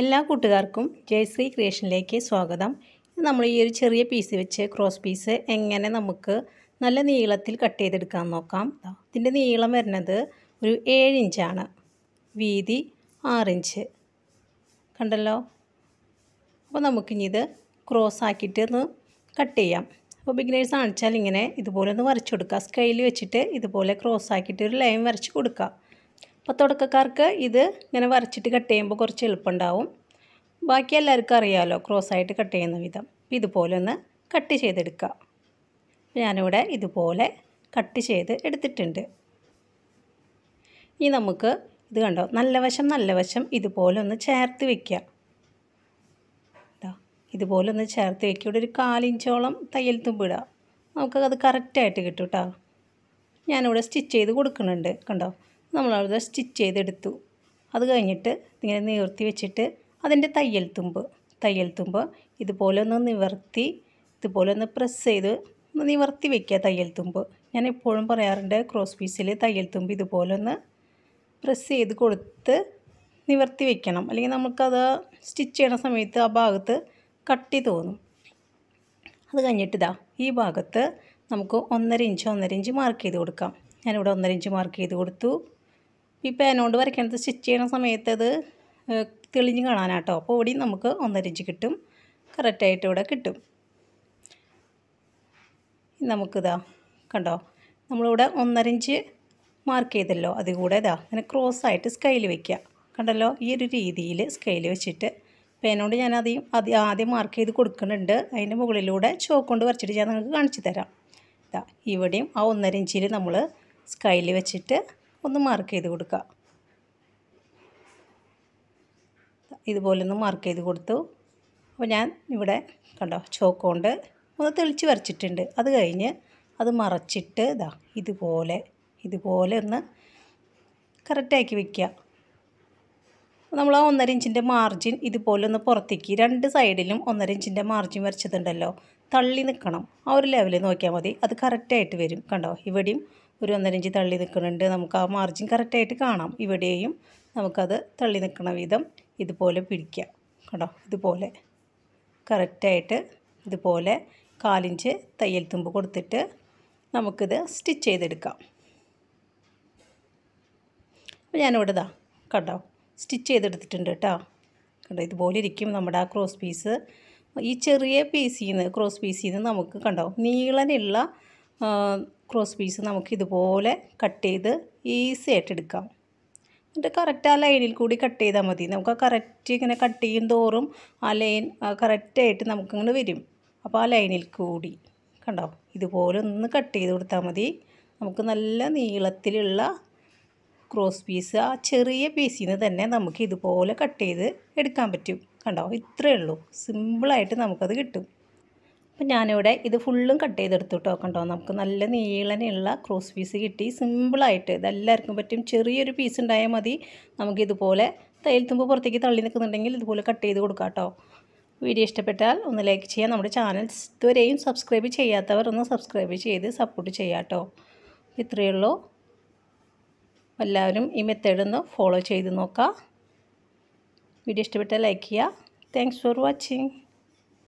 എല്ലാ കൂട്ടുകാർക്കും ശ്രീ ക്രിയേഷനിലേക്ക് സ്വാഗതം നമ്മൾ ഈ ഒരു ചെറിയ പീസ് വെച്ച് ക്രോസ് പീസ് എങ്ങനെ നമുക്ക് നല്ല നീളത്തിൽ കട്ട് ചെയ്തെടുക്കാൻ നോക്കാം ഇതിൻ്റെ നീളം വരുന്നത് ഒരു ഏഴ് ഇഞ്ചാണ് വീതി ആറിഞ്ച് കണ്ടല്ലോ അപ്പോൾ നമുക്കിനിത് ഇത് ക്രോസ് ആക്കിയിട്ട് ഒന്ന് കട്ട് ചെയ്യാം അപ്പോൾ ബിഗിനേഴ്സ് കാണിച്ചാൽ ഇങ്ങനെ ഇതുപോലെ ഒന്ന് വരച്ചു കൊടുക്കുക സ്കെയിൽ വെച്ചിട്ട് ഇതുപോലെ ക്രോസ് ആക്കിയിട്ട് ഒരു ലൈൻ വരച്ച് കൊടുക്കുക അപ്പോൾ തുടക്കക്കാർക്ക് ഇത് ഇങ്ങനെ വരച്ചിട്ട് കട്ട് ചെയ്യുമ്പോൾ കുറച്ച് എളുപ്പമുണ്ടാവും ബാക്കി എല്ലാവർക്കും അറിയാമല്ലോ ആയിട്ട് കട്ട് ചെയ്യുന്ന വിധം അപ്പോൾ ഇതുപോലെ ഒന്ന് കട്ട് ചെയ്തെടുക്കുക ഞാനിവിടെ ഇതുപോലെ കട്ട് ചെയ്ത് എടുത്തിട്ടുണ്ട് ഇനി നമുക്ക് ഇത് കണ്ടോ നല്ല വശം നല്ല വശം ഇതുപോലെ ഒന്ന് ചേർത്ത് വയ്ക്കുക ഇതുപോലെ ഒന്ന് ചേർത്ത് വയ്ക്കുക ഇവിടെ ഒരു കാലിഞ്ചോളം തയ്യൽ തുമ്പിടുക നമുക്കത് കറക്റ്റായിട്ട് കിട്ടും കേട്ടോ ഞാനിവിടെ സ്റ്റിച്ച് ചെയ്ത് കൊടുക്കുന്നുണ്ട് കണ്ടോ നമ്മളവിടെ സ്റ്റിച്ച് ചെയ്തെടുത്തു അത് കഴിഞ്ഞിട്ട് ഇങ്ങനെ നിവർത്തി വെച്ചിട്ട് അതിൻ്റെ തയ്യൽ തുമ്പ് തയ്യൽ തുമ്പ് ഇതുപോലെ ഒന്ന് നിവർത്തി ഇതുപോലെ ഒന്ന് പ്രസ് ചെയ്ത് നിവർത്തി വയ്ക്കുക തയ്യൽ തുമ്പ് ഞാൻ എപ്പോഴും പറയാറുണ്ട് ക്രോസ് പീസിൽ തയ്യൽ തുമ്പ് ഇതുപോലെ ഒന്ന് പ്രസ് ചെയ്ത് കൊടുത്ത് നിവർത്തി വെക്കണം അല്ലെങ്കിൽ നമുക്കത് സ്റ്റിച്ച് ചെയ്യണ സമയത്ത് ആ ഭാഗത്ത് കട്ടി തോന്നും അത് കഴിഞ്ഞിട്ട് ഈ ഭാഗത്ത് നമുക്ക് ഒന്നര ഇഞ്ച് ഒന്നര ഇഞ്ച് മാർക്ക് ചെയ്ത് കൊടുക്കാം ഞാനിവിടെ ഒന്നര ഇഞ്ച് മാർക്ക് ചെയ്ത് കൊടുത്തു ഈ പേനോണ്ട് വരയ്ക്കണത് സ്റ്റിച്ച് ചെയ്യണ സമയത്ത് അത് തെളിഞ്ഞ് കാണാനാട്ടോ അപ്പോൾ ഇവിടെയും നമുക്ക് ഒന്നരിഞ്ച് കിട്ടും കറക്റ്റായിട്ട് ഇവിടെ കിട്ടും നമുക്കിതാ കണ്ടോ നമ്മളിവിടെ ഒന്നരഞ്ച് മാർക്ക് ചെയ്തല്ലോ അതുകൂടെ കൂടെ ഇതാ അങ്ങനെ ആയിട്ട് സ്കൈല് വയ്ക്കുക കണ്ടല്ലോ ഈ ഒരു രീതിയിൽ സ്കൈല് വെച്ചിട്ട് പേനോണ്ട് ഞാൻ ആദ്യം ആദ്യം ആദ്യം മാർക്ക് ചെയ്ത് കൊടുക്കുന്നുണ്ട് അതിൻ്റെ മുകളിലൂടെ ചോക്ക് കൊണ്ട് വരച്ചിട്ട് ഞാൻ നിങ്ങൾക്ക് കാണിച്ചു തരാം ഇതാ ഇവിടെയും ആ ഒന്നര ഇഞ്ചിൽ നമ്മൾ സ്കൈല് വെച്ചിട്ട് ഒന്ന് മാർക്ക് ചെയ്ത് കൊടുക്കുക ഇതുപോലെ ഒന്ന് മാർക്ക് ചെയ്ത് കൊടുത്തു അപ്പോൾ ഞാൻ ഇവിടെ കണ്ടോ ചോക്ക് കൊണ്ട് ഒന്ന് തെളിച്ച് വരച്ചിട്ടുണ്ട് അത് കഴിഞ്ഞ് അത് മറച്ചിട്ട് ഇതാ ഇതുപോലെ ഇതുപോലെ ഒന്ന് കറക്റ്റാക്കി വയ്ക്കുക നമ്മൾ ആ ഒന്നര ഇഞ്ചിൻ്റെ മാർജിൻ ഇതുപോലെ ഒന്ന് പുറത്തേക്ക് രണ്ട് സൈഡിലും ഒന്നര ഇഞ്ചിൻ്റെ മാർജിൻ വരച്ചിട്ടുണ്ടല്ലോ തള്ളി നിൽക്കണം ആ ഒരു ലെവലിൽ നോക്കിയാൽ മതി അത് കറക്റ്റായിട്ട് വരും കണ്ടോ ഇവിടെയും ഒരു ഒന്നരഞ്ച് തള്ളി നിൽക്കുന്നുണ്ട് നമുക്ക് ആ മാർജിൻ കറക്റ്റായിട്ട് കാണാം ഇവിടെയും നമുക്കത് തള്ളി നിൽക്കുന്ന വിധം ഇതുപോലെ പിടിക്കാം കേട്ടോ ഇതുപോലെ കറക്റ്റായിട്ട് ഇതുപോലെ കാലിഞ്ച് തയ്യൽ തുമ്പ് കൊടുത്തിട്ട് നമുക്കിത് സ്റ്റിച്ച് ചെയ്തെടുക്കാം അപ്പോൾ ഞാനിവിടെ ഇതാ കണ്ടോ സ്റ്റിച്ച് ചെയ്തെടുത്തിട്ടുണ്ട് കേട്ടോ കണ്ടോ ഇതുപോലെ ഇരിക്കും നമ്മുടെ ആ ക്രോസ് പീസ് ഈ ചെറിയ പീസിൽ നിന്ന് ക്രോസ് പീസിൽ നിന്ന് നമുക്ക് കണ്ടോ നീളനുള്ള ക്രോസ് പീസ് നമുക്ക് ഇതുപോലെ കട്ട് ചെയ്ത് ഈസി ആയിട്ട് എടുക്കാം എന്നിട്ട് കറക്റ്റ് ആ ലൈനിൽ കൂടി കട്ട് ചെയ്താൽ മതി നമുക്ക് ആ കറക്റ്റ് ഇങ്ങനെ കട്ട് ചെയ്യും തോറും ആ ലൈൻ കറക്റ്റായിട്ട് നമുക്കിങ്ങനെ വരും അപ്പോൾ ആ ലൈനിൽ കൂടി കണ്ടോ ഇതുപോലെ ഒന്ന് കട്ട് ചെയ്ത് കൊടുത്താൽ മതി നമുക്ക് നല്ല നീളത്തിലുള്ള ക്രോസ് പീസ് ആ ചെറിയ പീസിൽ നിന്ന് തന്നെ നമുക്ക് ഇതുപോലെ കട്ട് ചെയ്ത് എടുക്കാൻ പറ്റും കണ്ടോ ഇത്രയേ ഉള്ളൂ സിമ്പിളായിട്ട് നമുക്കത് കിട്ടും അപ്പം ഞാനിവിടെ ഇത് ഫുള്ളും കട്ട് ചെയ്തെടുത്തു കണ്ടോ നമുക്ക് നല്ല നീളനെയുള്ള ക്രോസ് പീസ് കിട്ടി സിമ്പിളായിട്ട് ഇതെല്ലാവർക്കും പറ്റും ചെറിയൊരു പീസ് ഉണ്ടായാൽ മതി നമുക്കിതുപോലെ തയ്യൽ തുമ്പ് പുറത്തേക്ക് തള്ളി നിൽക്കുന്നുണ്ടെങ്കിൽ ഇതുപോലെ കട്ട് ചെയ്ത് കൊടുക്കാം കേട്ടോ വീഡിയോ ഇഷ്ടപ്പെട്ടാൽ ഒന്ന് ലൈക്ക് ചെയ്യാം നമ്മുടെ ചാനൽ ഇതുവരെയും സബ്സ്ക്രൈബ് ചെയ്യാത്തവർ ഒന്ന് സബ്സ്ക്രൈബ് ചെയ്ത് സപ്പോർട്ട് ചെയ്യാം കേട്ടോ ഇത്രയേ ഉള്ളൂ എല്ലാവരും ഈ മെത്തേഡ് ഒന്ന് ഫോളോ ചെയ്ത് നോക്കാം വീഡിയോ ഇഷ്ടപ്പെട്ടാൽ ലൈക്ക് ചെയ്യുക താങ്ക്സ് ഫോർ വാച്ചിങ്